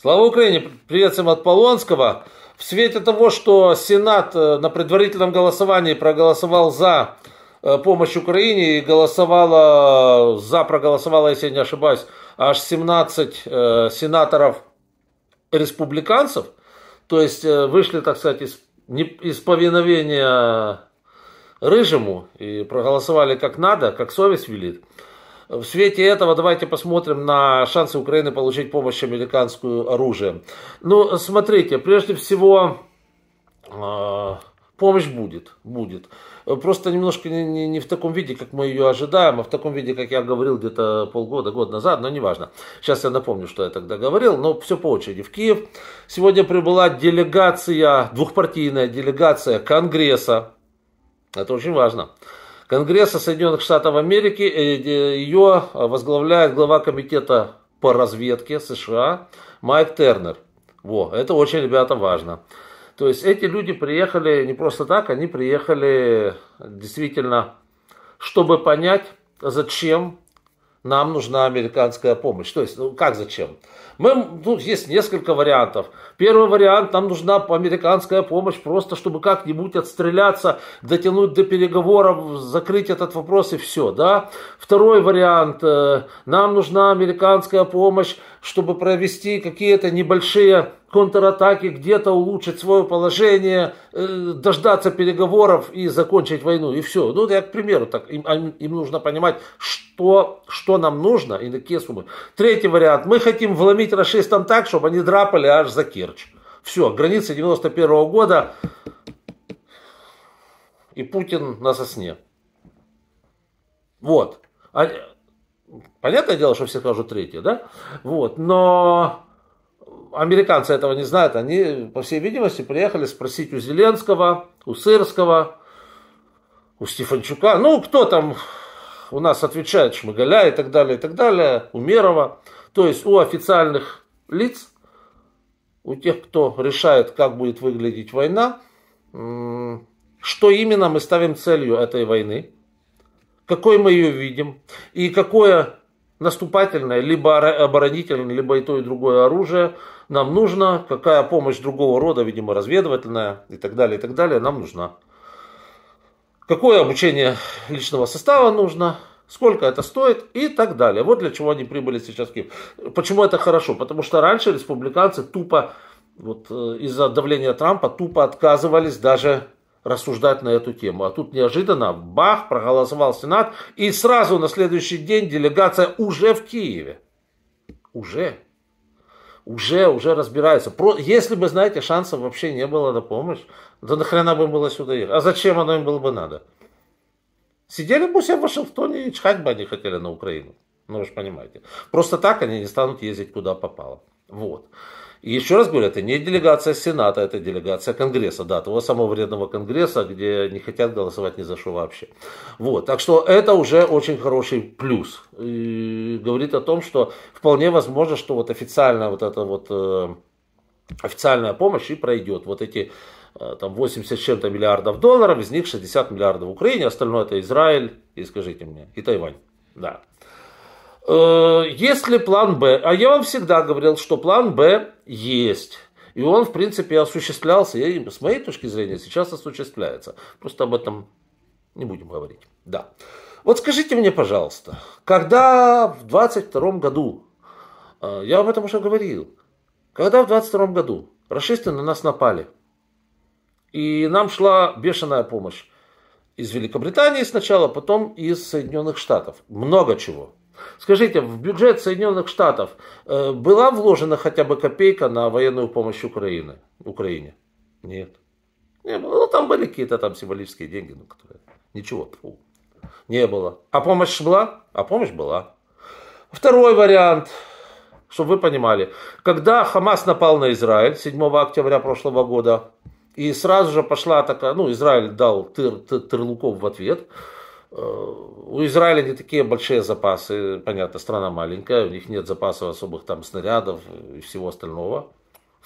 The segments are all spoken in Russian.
Слава Украине! Приветствуем от Полонского. В свете того, что Сенат э, на предварительном голосовании проголосовал за э, помощь Украине и голосовало, за проголосовало, если я не ошибаюсь, аж 17 э, сенаторов республиканцев, то есть вышли, так сказать, из, не, из повиновения рыжему и проголосовали как надо, как совесть велит. В свете этого давайте посмотрим на шансы Украины получить помощь американскую оружием. Ну, смотрите, прежде всего, а, помощь будет, будет. Просто немножко не, не, не в таком виде, как мы ее ожидаем, а в таком виде, как я говорил где-то полгода, год назад, но неважно. Сейчас я напомню, что я тогда говорил, но все по очереди. В Киев сегодня прибыла делегация, двухпартийная делегация Конгресса. Это очень важно. Конгресса Соединенных Штатов Америки, ее э, э, возглавляет глава комитета по разведке США Майк Тернер. Во, это очень, ребята, важно. То есть эти люди приехали не просто так, они приехали действительно, чтобы понять, зачем нам нужна американская помощь. То есть, ну как зачем? Мы, тут ну, есть несколько вариантов. Первый вариант, нам нужна американская помощь просто, чтобы как-нибудь отстреляться, дотянуть до переговоров, закрыть этот вопрос и все, да. Второй вариант, э, нам нужна американская помощь, чтобы провести какие-то небольшие контратаки, где-то улучшить свое положение, э, дождаться переговоров и закончить войну. И все. Ну, я к примеру, так, им, а, им нужно понимать, что, что нам нужно и на какие суммы. Третий вариант. Мы хотим вломить расистам так, чтобы они драпали аж за Керчь. Все, границы 91 -го года, и Путин на сосне. Вот. А, понятное дело, что все скажут третье, да? Вот, но американцы этого не знают, они, по всей видимости, приехали спросить у Зеленского, у Сырского, у Стефанчука, ну, кто там у нас отвечает, Шмыгаля и так далее, и так далее, у Мерова, то есть у официальных лиц, у тех, кто решает, как будет выглядеть война, что именно мы ставим целью этой войны, какой мы ее видим и какое наступательное, либо оборонительное, либо и то, и другое оружие нам нужно, какая помощь другого рода, видимо, разведывательная и так далее, и так далее, нам нужна. Какое обучение личного состава нужно, сколько это стоит и так далее. Вот для чего они прибыли сейчас в Киев. Почему это хорошо? Потому что раньше республиканцы тупо, вот э, из-за давления Трампа, тупо отказывались даже рассуждать на эту тему. А тут неожиданно, бах, проголосовал Сенат, и сразу на следующий день делегация уже в Киеве. Уже. Уже, уже разбирается. Про, если бы, знаете, шансов вообще не было на помощь, да нахрена бы было сюда ехать? А зачем оно им было бы надо? Сидели бы все в Вашингтоне и чхать бы они хотели на Украину. Ну, вы же понимаете. Просто так они не станут ездить куда попало. Вот. И еще раз говорю, это не делегация Сената, это делегация Конгресса, да, того самого вредного Конгресса, где не хотят голосовать ни за что вообще. Вот, так что это уже очень хороший плюс. И говорит о том, что вполне возможно, что вот официальная вот эта вот э, официальная помощь и пройдет. Вот эти э, там 80 с чем-то миллиардов долларов, из них 60 миллиардов в Украине, остальное это Израиль и, скажите мне, и Тайвань. Да. Э, Если план Б? А я вам всегда говорил, что план Б есть. И он, в принципе, осуществлялся, и с моей точки зрения, сейчас осуществляется. Просто об этом не будем говорить. Да. Вот скажите мне, пожалуйста, когда в 22 году, э, я об этом уже говорил, когда в 22 году расисты на нас напали, и нам шла бешеная помощь из Великобритании сначала, потом из Соединенных Штатов. Много чего. Скажите, в бюджет Соединенных Штатов э, была вложена хотя бы копейка на военную помощь Украины, Украине? Нет. Не было. Ну, там были какие-то там символические деньги, ну, которые... Ничего, фу. Не было. А помощь была? А помощь была. Второй вариант, чтобы вы понимали. Когда Хамас напал на Израиль 7 октября прошлого года, и сразу же пошла такая, ну, Израиль дал тыр, тыр, тырлуков в ответ, у Израиля не такие большие запасы, понятно, страна маленькая, у них нет запасов особых там снарядов и всего остального,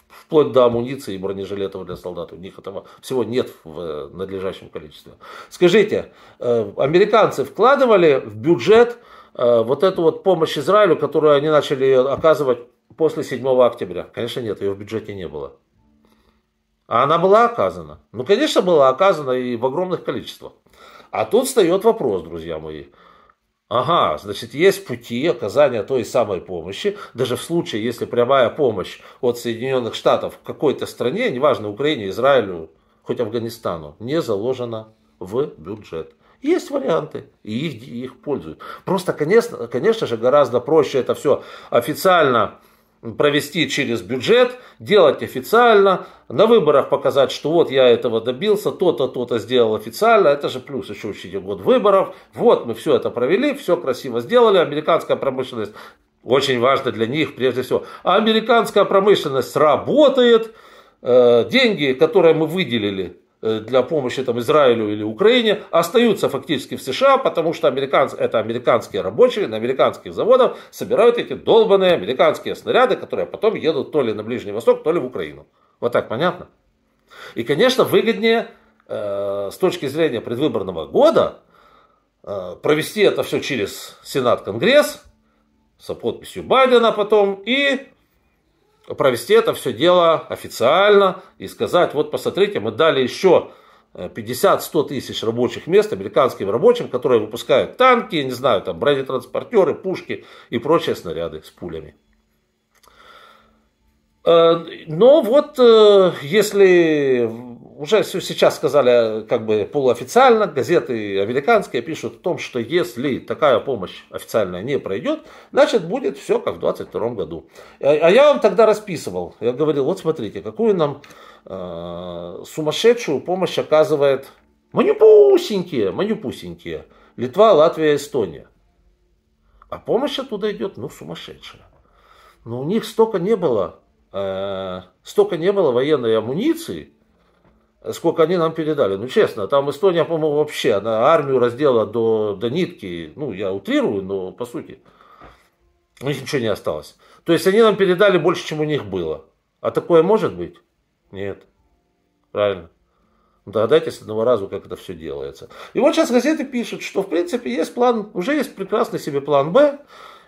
вплоть до амуниции и бронежилетов для солдат. У них этого всего нет в э, надлежащем количестве. Скажите, э, американцы вкладывали в бюджет э, вот эту вот помощь Израилю, которую они начали оказывать после 7 октября? Конечно, нет, ее в бюджете не было. А она была оказана? Ну, конечно, была оказана и в огромных количествах. А тут встает вопрос, друзья мои. Ага, значит, есть пути оказания той самой помощи, даже в случае, если прямая помощь от Соединенных Штатов в какой-то стране, неважно, Украине, Израилю, хоть Афганистану, не заложена в бюджет. Есть варианты, и их, и их пользуют. Просто, конечно, конечно же, гораздо проще это все официально провести через бюджет, делать официально, на выборах показать, что вот я этого добился, то-то, то-то сделал официально, это же плюс еще учите год выборов, вот мы все это провели, все красиво сделали, американская промышленность очень важно для них прежде всего. А американская промышленность работает, э, деньги, которые мы выделили Э, для помощи там, Израилю или Украине остаются фактически в США, потому что американцы, это американские рабочие на американских заводах собирают эти долбанные американские снаряды, которые потом едут то ли на Ближний Восток, то ли в Украину. Вот так понятно? И, конечно, выгоднее э, с точки зрения предвыборного года э, провести это все через Сенат-Конгресс, с подписью Байдена потом и провести это все дело официально и сказать, вот посмотрите, мы дали еще э, 50-100 тысяч рабочих мест американским рабочим, которые выпускают танки, не знаю, там бронетранспортеры, пушки и прочие снаряды с пулями. Э, но вот э, если уже сейчас сказали как бы полуофициально, газеты американские пишут о том, что если такая помощь официальная не пройдет, значит будет все как в 2022 году. А, а я вам тогда расписывал, я говорил, вот смотрите, какую нам э, сумасшедшую помощь оказывает манюпусенькие, манюпусенькие, Литва, Латвия, Эстония. А помощь оттуда идет, ну, сумасшедшая. Но ну, у них столько не было, э, столько не было военной амуниции, сколько они нам передали. Ну, честно, там Эстония, по-моему, вообще, она армию раздела до, до нитки, ну, я утрирую, но по сути, у них ничего не осталось. То есть они нам передали больше, чем у них было. А такое может быть? Нет. Правильно. Догадайтесь ну, одного разу, как это все делается. И вот сейчас газеты пишут, что в принципе есть план, уже есть прекрасный себе план Б,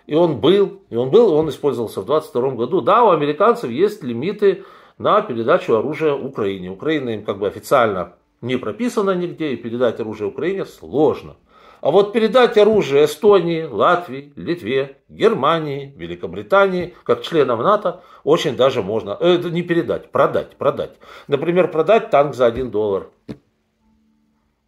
и он был, и он был, и он использовался в 22 году. Да, у американцев есть лимиты на передачу оружия Украине. Украина им как бы официально не прописана нигде, и передать оружие Украине сложно. А вот передать оружие Эстонии, Латвии, Литве, Германии, Великобритании, как членам НАТО, очень даже можно. Это не передать, продать, продать. Например, продать танк за 1 доллар.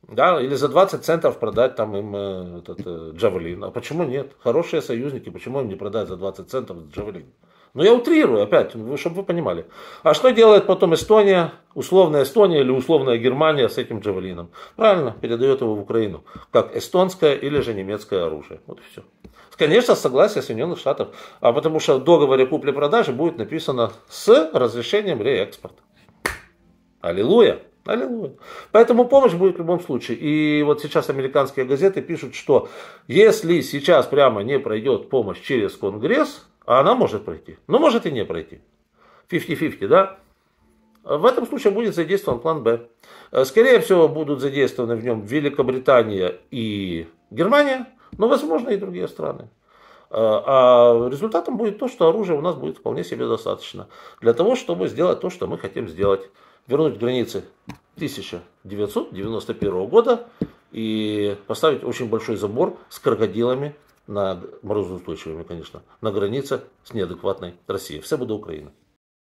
Да, или за 20 центов продать там им э, этот, э, джавелин. А почему нет? Хорошие союзники, почему им не продать за 20 центов джавелин? Но я утрирую опять, чтобы вы понимали. А что делает потом Эстония, условная Эстония или условная Германия с этим джавелином? Правильно, передает его в Украину, как эстонское или же немецкое оружие. Вот и все. Конечно, согласие Соединенных Штатов, а потому что в договоре купли-продажи будет написано с разрешением реэкспорта. Аллилуйя! Аллилуйя. Поэтому помощь будет в любом случае. И вот сейчас американские газеты пишут, что если сейчас прямо не пройдет помощь через Конгресс, а она может пройти, но может и не пройти. 50-50, да? В этом случае будет задействован план Б. Э, скорее всего, будут задействованы в нем Великобритания и Германия, но, возможно, и другие страны. Э, а результатом будет то, что оружия у нас будет вполне себе достаточно для того, чтобы сделать то, что мы хотим сделать. Вернуть границы 1991 года и поставить очень большой забор с крокодилами на морозоустойчивыми, конечно, на границе с неадекватной Россией. Все буде Україна.